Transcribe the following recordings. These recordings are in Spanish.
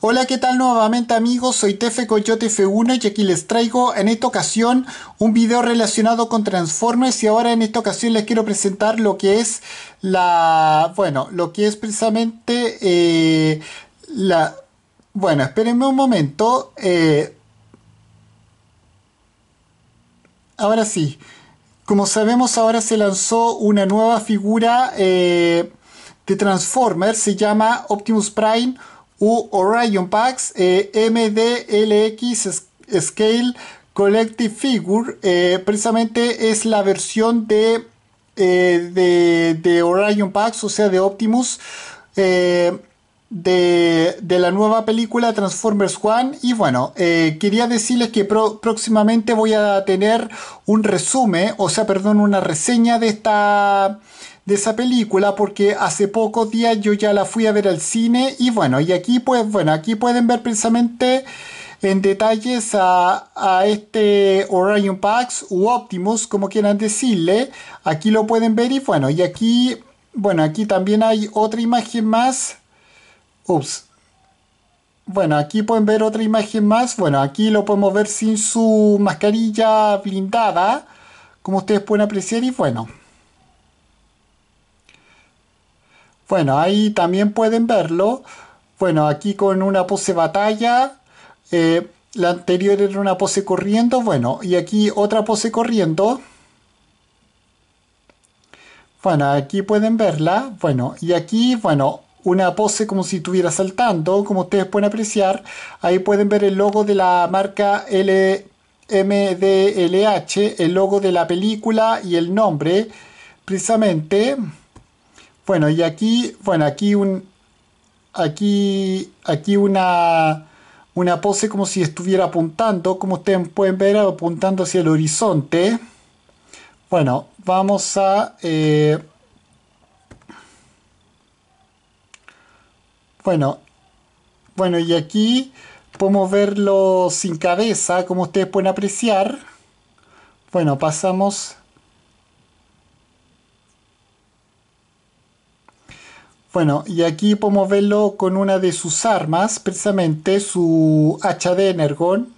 Hola, ¿qué tal nuevamente amigos? Soy Tefe Coyote F1 y aquí les traigo en esta ocasión un video relacionado con Transformers y ahora en esta ocasión les quiero presentar lo que es la... bueno, lo que es precisamente eh, la... bueno, espérenme un momento. Eh, ahora sí, como sabemos ahora se lanzó una nueva figura eh, de Transformers, se llama Optimus Prime U Orion Packs eh, MDLX Scale Collective Figure eh, precisamente es la versión eh, de, de, Orion Packs, o sea, de Optimus de, la nueva película Transformers Juan Y bueno, eh, quería decirles que próximamente voy a tener un resumen, o sea, perdón, una reseña de esta de esa película porque hace pocos días yo ya la fui a ver al cine y bueno, y aquí pues bueno, aquí pueden ver precisamente en detalles a, este Orion Pax u Optimus, como quieran decirle, aquí lo pueden ver y bueno, y aquí, bueno, aquí también hay otra imagen más Ups. Bueno, aquí pueden ver otra imagen más. Bueno, aquí lo podemos ver sin su mascarilla blindada, como ustedes pueden apreciar. Y bueno. Bueno, ahí también pueden verlo. Bueno, aquí con una pose batalla. Eh, la anterior era una pose corriendo. Bueno, y aquí otra pose corriendo. Bueno, aquí pueden verla. Bueno, y aquí, bueno, una pose como si estuviera saltando, como ustedes pueden apreciar. Ahí pueden ver el logo de la marca LMDLH, el logo de la película y el nombre, precisamente. Bueno, y aquí, bueno, aquí un aquí aquí una una pose como si estuviera apuntando, como ustedes pueden ver, apuntando hacia el horizonte. Bueno, vamos a eh, Bueno, bueno, y aquí podemos verlo sin cabeza, como ustedes pueden apreciar. Bueno, pasamos... Bueno, y aquí podemos verlo con una de sus armas, precisamente su hacha de energón.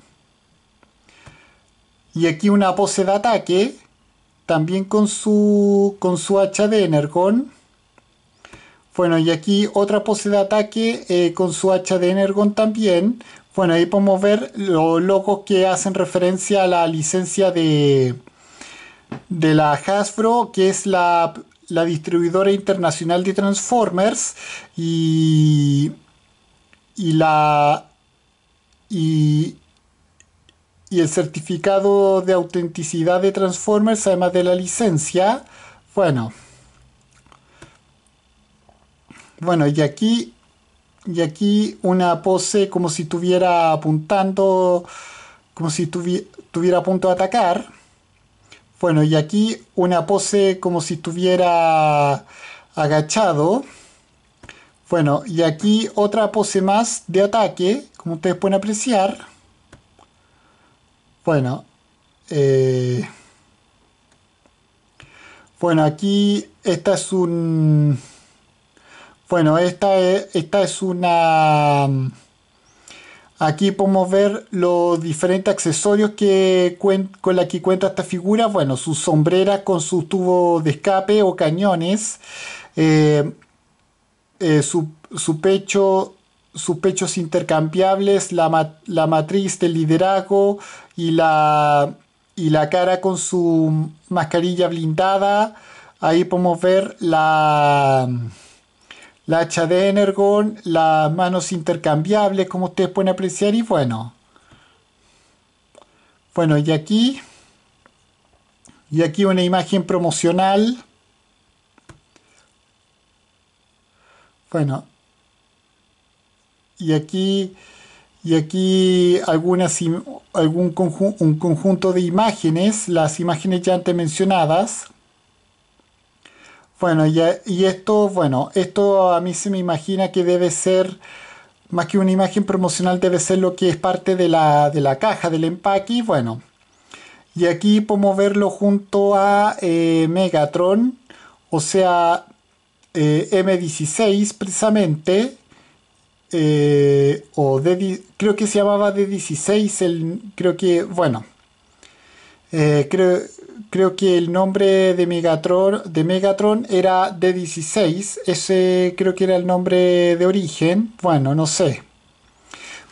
Y aquí una pose de ataque, también con su, con su hacha de energón. Bueno, y aquí otra pose de ataque eh, con su hacha de Energon también. Bueno, ahí podemos ver los locos que hacen referencia a la licencia de, de la Hasbro, que es la, distribuidora internacional de Transformers. Y, y la. Y, y el certificado de autenticidad de Transformers, además de la licencia. Bueno, bueno, y aquí, y aquí una pose como si estuviera apuntando, como si estuviera a punto de atacar. Bueno, y aquí una pose como si estuviera agachado. Bueno, y aquí otra pose más de ataque, como ustedes pueden apreciar. Bueno, eh, bueno, aquí esta es un bueno, esta es, una... Mm, aquí podemos ver los diferentes accesorios que con la que cuenta esta figura. Bueno, su sombrera con su tubo de escape o cañones. Eh, eh, su, pecho, sus pechos intercambiables, la, la matriz del liderazgo y la, y la cara con su mascarilla blindada. Ahí podemos ver la la hacha de Energon, las manos intercambiables, como ustedes pueden apreciar, y bueno. Bueno, y aquí, y aquí una imagen promocional. Bueno, y aquí, y aquí algunas, algún un conjunto de imágenes, las imágenes ya antes mencionadas. Bueno, y, esto, bueno, esto a mí se me imagina que debe ser más que una imagen promocional debe ser lo que es parte de la, caja del empaque y bueno y aquí podemos verlo junto a eh, Megatron o sea eh, M16 precisamente eh, o creo que se llamaba D16 el, creo que bueno creo creo que el nombre de Megatron, de Megatron era D16. Ese creo que era el nombre de origen. Bueno, no sé.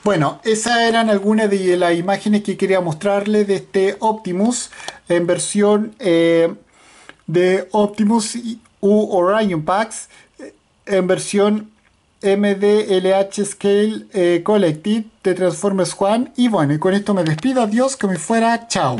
Bueno, esas eran algunas de las imágenes que quería mostrarles de este Optimus en versión eh, de Optimus U Orion Packs eh, en versión MDLH Scale eh, Collected de Transformers Juan. Y bueno, y con esto me despido. Adiós, que me fuera. Chao.